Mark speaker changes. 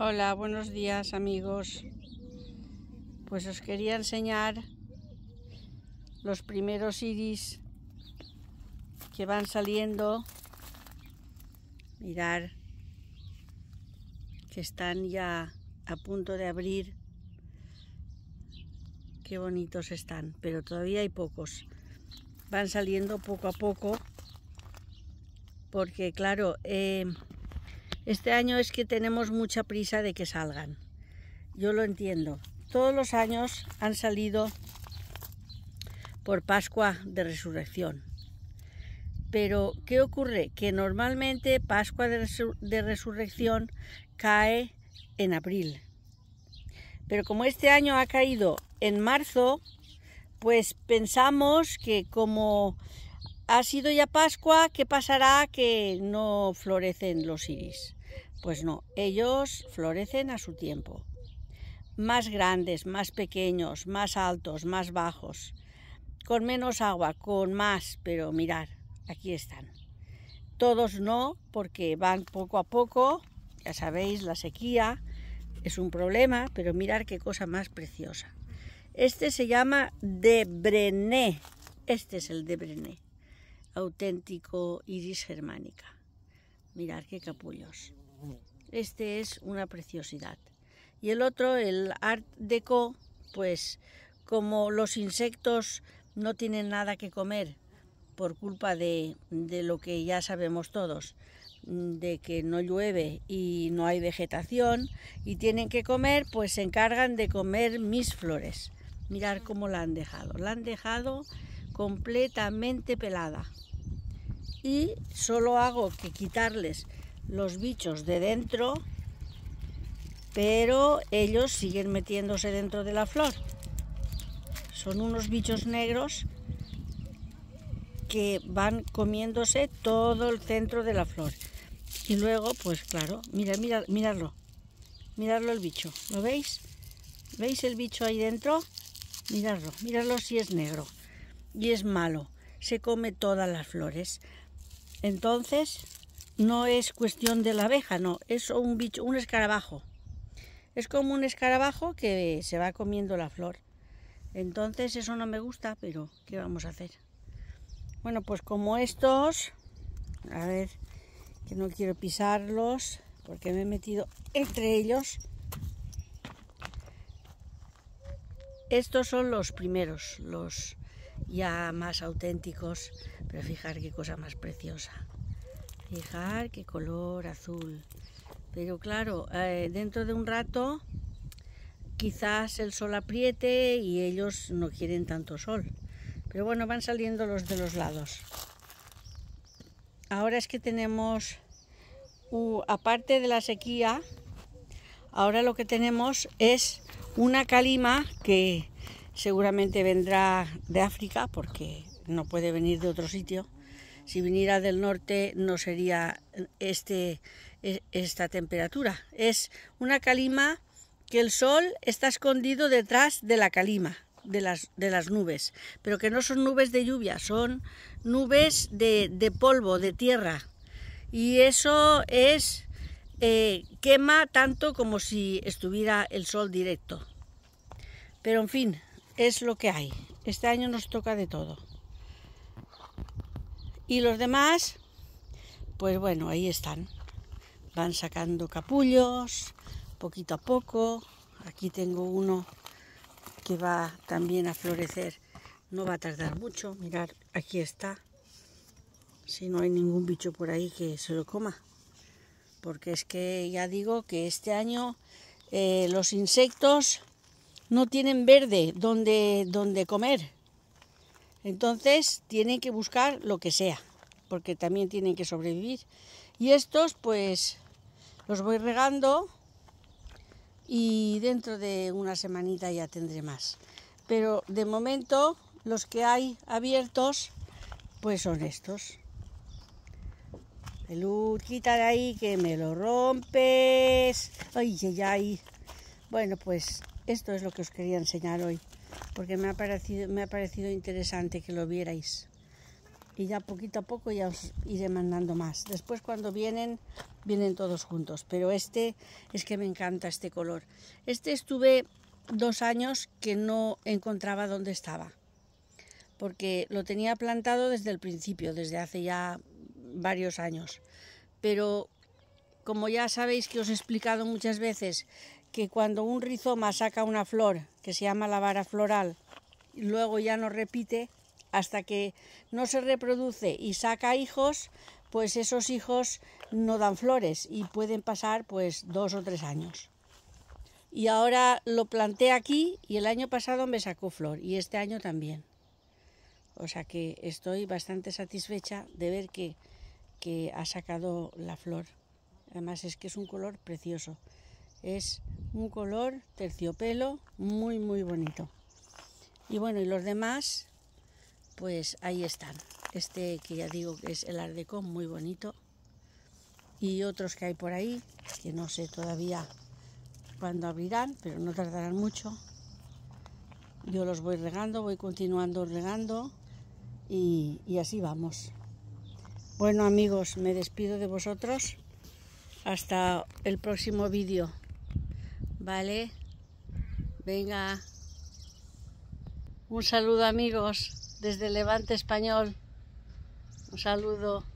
Speaker 1: Hola, buenos días amigos. Pues os quería enseñar los primeros iris que van saliendo. Mirar que están ya a punto de abrir. Qué bonitos están, pero todavía hay pocos. Van saliendo poco a poco porque claro, eh, este año es que tenemos mucha prisa de que salgan. Yo lo entiendo. Todos los años han salido por Pascua de Resurrección. Pero, ¿qué ocurre? Que normalmente Pascua de, Resurrección cae en abril. Pero como este año ha caído en marzo, pues pensamos que como ha sido ya Pascua, ¿qué pasará que no florecen los iris? Pues no, ellos florecen a su tiempo. Más grandes, más pequeños, más altos, más bajos, con menos agua, con más, pero mirar, aquí están. Todos no, porque van poco a poco, ya sabéis, la sequía es un problema, pero mirar qué cosa más preciosa. Este se llama de Brené, este es el de Brené auténtico iris germánica. mirar qué capullos. Este es una preciosidad. Y el otro, el Art Deco, pues como los insectos no tienen nada que comer por culpa de, de lo que ya sabemos todos, mm, de que no llueve y no hay vegetación y tienen que comer, pues se encargan de comer mis flores. Mirar cómo la han dejado. La han dejado completamente pelada. Y solo hago que quitarles los bichos de dentro, pero ellos siguen metiéndose dentro de la flor. Son unos bichos negros que van comiéndose todo el centro de la flor. Y luego, pues claro, mira, mira, miradlo. Miradlo el bicho. ¿Lo veis? ¿Veis el bicho ahí dentro? Miradlo, miradlo si es negro y es malo, se come todas las flores. Entonces, no es cuestión de la abeja, no, es un bicho, un escarabajo. Es como un escarabajo que se va comiendo la flor. Entonces, eso no me gusta, pero ¿qué vamos a hacer? Bueno, pues como estos, a ver, que no quiero pisarlos porque me he metido entre ellos. Estos son los primeros, los ya más auténticos, pero fijar qué cosa más preciosa. Fijar qué color azul. Pero claro, eh, dentro de un rato quizás el sol apriete y ellos no quieren tanto sol. Pero bueno, van saliendo los de los lados. Ahora es que tenemos, aparte de la sequía, ahora lo que tenemos es una calima que seguramente vendrá de África porque no puede venir de otro sitio. Si viniera del norte no sería este, e, esta temperatura. Es una calima que el sol está escondido detrás de la calima, de las, nubes, pero que no son nubes de lluvia, son nubes de, de polvo, de tierra. Y eso es, eh, quema tanto como si estuviera el sol directo. Pero en fin, es lo que hay. Este año nos toca de todo. Y los demás, pues bueno, ahí están. Van sacando capullos, poquito a poco. Aquí tengo uno que va también a florecer. No va a tardar mucho. Mirad, aquí está. Si no hay ningún bicho por ahí que se lo coma. Porque es que ya digo que este año eh, los insectos no tienen verde donde, donde comer. Entonces tienen que buscar lo que sea, porque también tienen que sobrevivir. Y estos pues los voy regando y dentro de una semanita ya tendré más. Pero de momento los que hay abiertos pues son estos. el quita de ahí que me lo rompes. Ay, ya Bueno, pues esto es lo que os quería enseñar hoy, porque me ha parecido, me ha parecido interesante que lo vierais. Y ya poquito a poco ya os iré mandando más. Después cuando vienen, vienen todos juntos. Pero este es que me encanta este color. Este estuve dos años que no encontraba dónde estaba. Porque lo tenía plantado desde el principio, desde hace ya varios años. Pero como ya sabéis que os he explicado muchas veces que cuando un rizoma saca una flor, que se llama la vara floral, y luego ya no repite hasta que no se reproduce y saca hijos, pues esos hijos no dan flores y pueden pasar pues dos o tres años. Y ahora lo planté aquí y el año pasado me sacó flor y este año también. O sea que estoy bastante satisfecha de ver que, que ha sacado la flor. Además es que es un color precioso. Es un color terciopelo muy muy bonito. Y bueno, y los demás, pues ahí están. Este que ya digo que es el ardecón muy bonito. Y otros que hay por ahí, que no sé todavía cuándo abrirán, pero no tardarán mucho. Yo los voy regando, voy continuando regando y así vamos. Bueno amigos, me despido de vosotros. Hasta el próximo vídeo. ¿Vale? Venga. Un saludo amigos desde Levante Español. Un saludo.